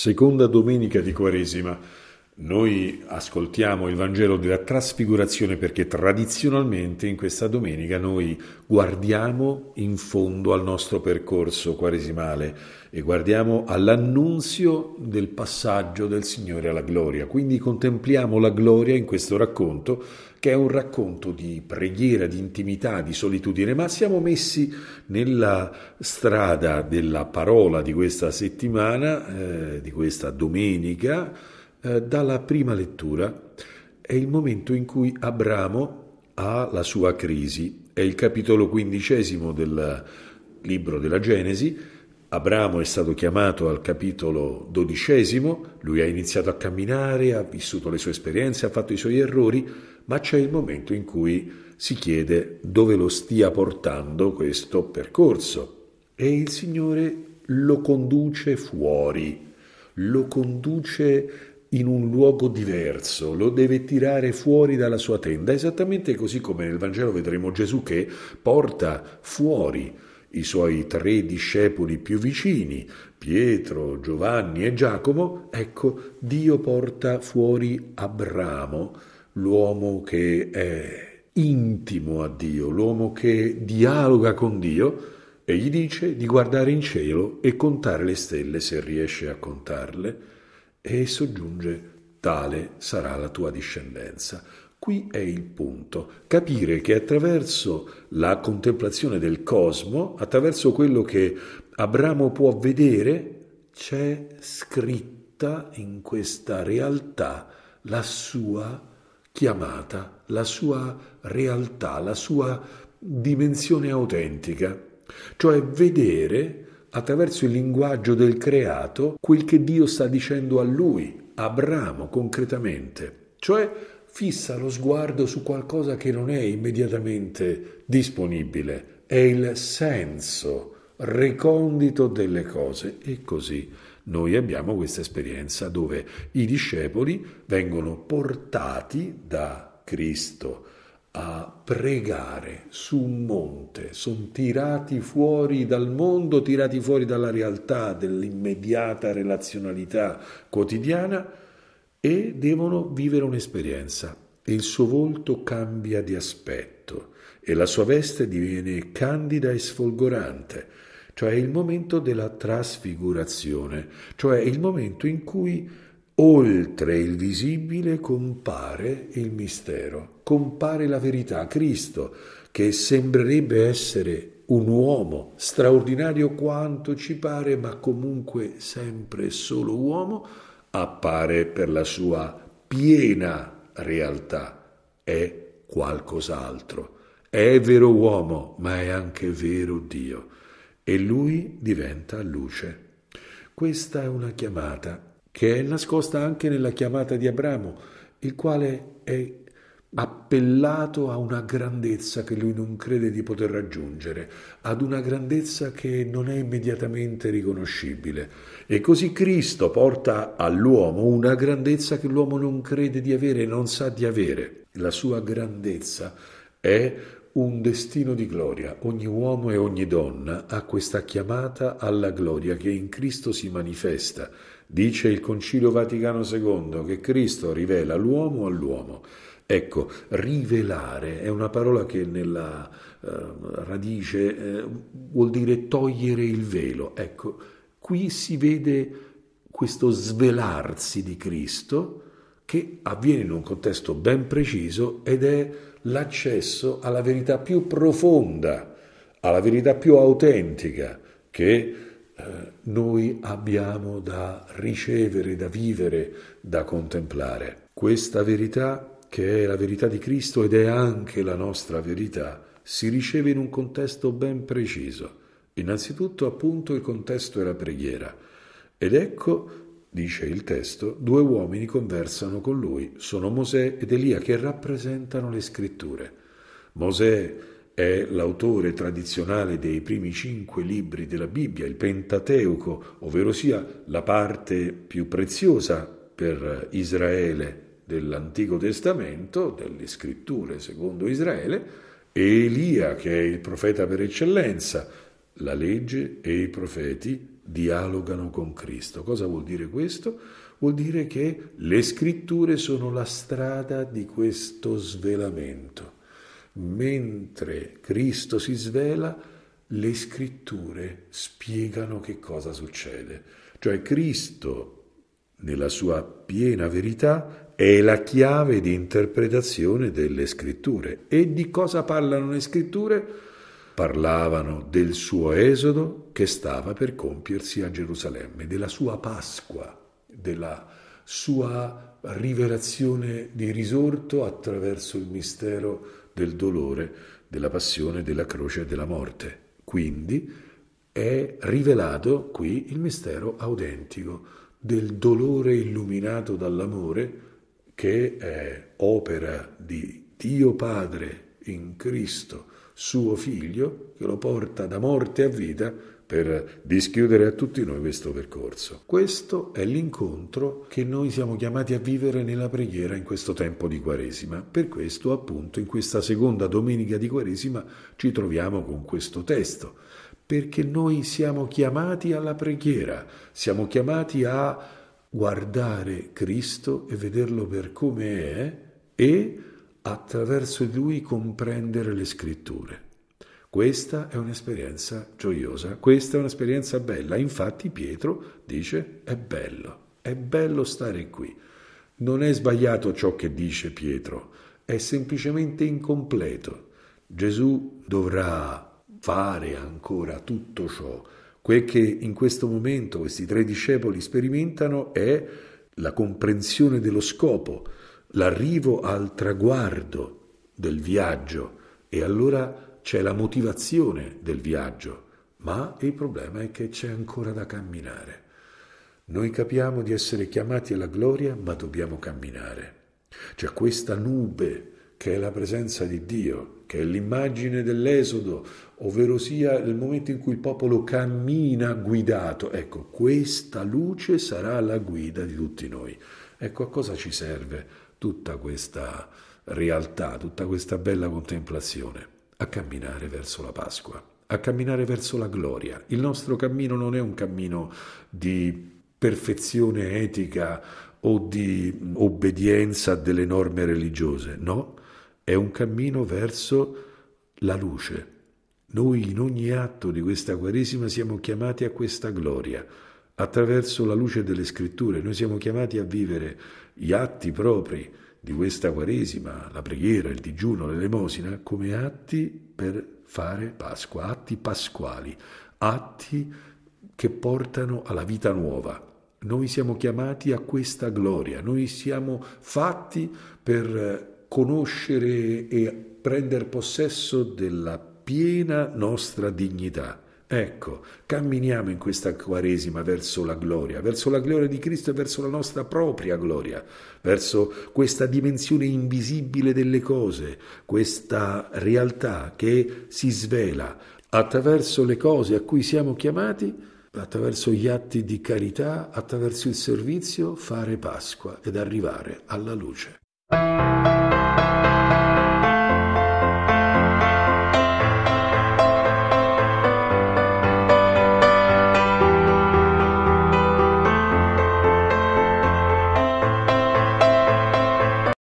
Seconda domenica di Quaresima. Noi ascoltiamo il Vangelo della trasfigurazione perché tradizionalmente in questa domenica noi guardiamo in fondo al nostro percorso quaresimale e guardiamo all'annunzio del passaggio del Signore alla gloria. Quindi contempliamo la gloria in questo racconto che è un racconto di preghiera, di intimità, di solitudine, ma siamo messi nella strada della parola di questa settimana, eh, di questa domenica eh, dalla prima lettura è il momento in cui Abramo ha la sua crisi. È il capitolo quindicesimo del libro della Genesi. Abramo è stato chiamato al capitolo dodicesimo, lui ha iniziato a camminare, ha vissuto le sue esperienze, ha fatto i suoi errori, ma c'è il momento in cui si chiede dove lo stia portando questo percorso. E il Signore lo conduce fuori, lo conduce in un luogo diverso, lo deve tirare fuori dalla sua tenda, esattamente così come nel Vangelo vedremo Gesù che porta fuori i suoi tre discepoli più vicini, Pietro, Giovanni e Giacomo, ecco, Dio porta fuori Abramo, l'uomo che è intimo a Dio, l'uomo che dialoga con Dio e gli dice di guardare in cielo e contare le stelle se riesce a contarle e soggiunge, tale sarà la tua discendenza. Qui è il punto, capire che attraverso la contemplazione del cosmo, attraverso quello che Abramo può vedere, c'è scritta in questa realtà la sua chiamata, la sua realtà, la sua dimensione autentica, cioè vedere attraverso il linguaggio del creato quel che Dio sta dicendo a lui, Abramo concretamente, cioè fissa lo sguardo su qualcosa che non è immediatamente disponibile, è il senso recondito delle cose e così noi abbiamo questa esperienza dove i discepoli vengono portati da Cristo a pregare su un monte, sono tirati fuori dal mondo, tirati fuori dalla realtà dell'immediata relazionalità quotidiana e devono vivere un'esperienza il suo volto cambia di aspetto e la sua veste diviene candida e sfolgorante, cioè il momento della trasfigurazione, cioè il momento in cui oltre il visibile compare il mistero, compare la verità, Cristo, che sembrerebbe essere un uomo straordinario quanto ci pare, ma comunque sempre solo uomo, appare per la sua piena realtà, è qualcos'altro. È vero uomo, ma è anche vero Dio. E lui diventa luce. Questa è una chiamata che è nascosta anche nella chiamata di Abramo, il quale è appellato a una grandezza che lui non crede di poter raggiungere, ad una grandezza che non è immediatamente riconoscibile. E così Cristo porta all'uomo una grandezza che l'uomo non crede di avere, non sa di avere. La sua grandezza è un destino di gloria. Ogni uomo e ogni donna ha questa chiamata alla gloria che in Cristo si manifesta. Dice il Concilio Vaticano II che Cristo rivela l'uomo all'uomo. Ecco, rivelare è una parola che nella eh, radice eh, vuol dire togliere il velo. Ecco, qui si vede questo svelarsi di Cristo che avviene in un contesto ben preciso ed è l'accesso alla verità più profonda, alla verità più autentica che eh, noi abbiamo da ricevere, da vivere, da contemplare. Questa verità, che è la verità di Cristo ed è anche la nostra verità, si riceve in un contesto ben preciso. Innanzitutto, appunto, il contesto è la preghiera. Ed ecco dice il testo, due uomini conversano con lui, sono Mosè ed Elia che rappresentano le scritture. Mosè è l'autore tradizionale dei primi cinque libri della Bibbia, il Pentateuco, ovvero sia la parte più preziosa per Israele dell'Antico Testamento, delle scritture secondo Israele, e Elia che è il profeta per eccellenza, la legge e i profeti dialogano con Cristo. Cosa vuol dire questo? Vuol dire che le scritture sono la strada di questo svelamento. Mentre Cristo si svela, le scritture spiegano che cosa succede. Cioè Cristo, nella sua piena verità, è la chiave di interpretazione delle scritture. E di cosa parlano le scritture? parlavano del suo esodo che stava per compiersi a Gerusalemme, della sua Pasqua, della sua rivelazione di risorto attraverso il mistero del dolore, della passione, della croce e della morte. Quindi è rivelato qui il mistero autentico del dolore illuminato dall'amore che è opera di Dio Padre in Cristo suo figlio che lo porta da morte a vita per dischiudere a tutti noi questo percorso. Questo è l'incontro che noi siamo chiamati a vivere nella preghiera in questo tempo di Quaresima. Per questo, appunto, in questa seconda domenica di Quaresima ci troviamo con questo testo, perché noi siamo chiamati alla preghiera, siamo chiamati a guardare Cristo e vederlo per come è e attraverso di lui comprendere le scritture. Questa è un'esperienza gioiosa, questa è un'esperienza bella. Infatti Pietro dice è bello, è bello stare qui. Non è sbagliato ciò che dice Pietro, è semplicemente incompleto. Gesù dovrà fare ancora tutto ciò. Quel che in questo momento questi tre discepoli sperimentano è la comprensione dello scopo l'arrivo al traguardo del viaggio e allora c'è la motivazione del viaggio, ma il problema è che c'è ancora da camminare. Noi capiamo di essere chiamati alla gloria, ma dobbiamo camminare. C'è questa nube che è la presenza di Dio, che è l'immagine dell'esodo, ovvero sia il momento in cui il popolo cammina guidato. Ecco, questa luce sarà la guida di tutti noi. Ecco a cosa ci serve tutta questa realtà, tutta questa bella contemplazione, a camminare verso la Pasqua, a camminare verso la gloria. Il nostro cammino non è un cammino di perfezione etica o di obbedienza a delle norme religiose, no, è un cammino verso la luce. Noi in ogni atto di questa Quaresima siamo chiamati a questa gloria attraverso la luce delle scritture. Noi siamo chiamati a vivere gli atti propri di questa Quaresima, la preghiera, il digiuno, l'elemosina, come atti per fare Pasqua, atti pasquali, atti che portano alla vita nuova. Noi siamo chiamati a questa gloria, noi siamo fatti per conoscere e prendere possesso della piena nostra dignità. Ecco, camminiamo in questa Quaresima verso la gloria, verso la gloria di Cristo e verso la nostra propria gloria, verso questa dimensione invisibile delle cose, questa realtà che si svela attraverso le cose a cui siamo chiamati, attraverso gli atti di carità, attraverso il servizio, fare Pasqua ed arrivare alla luce.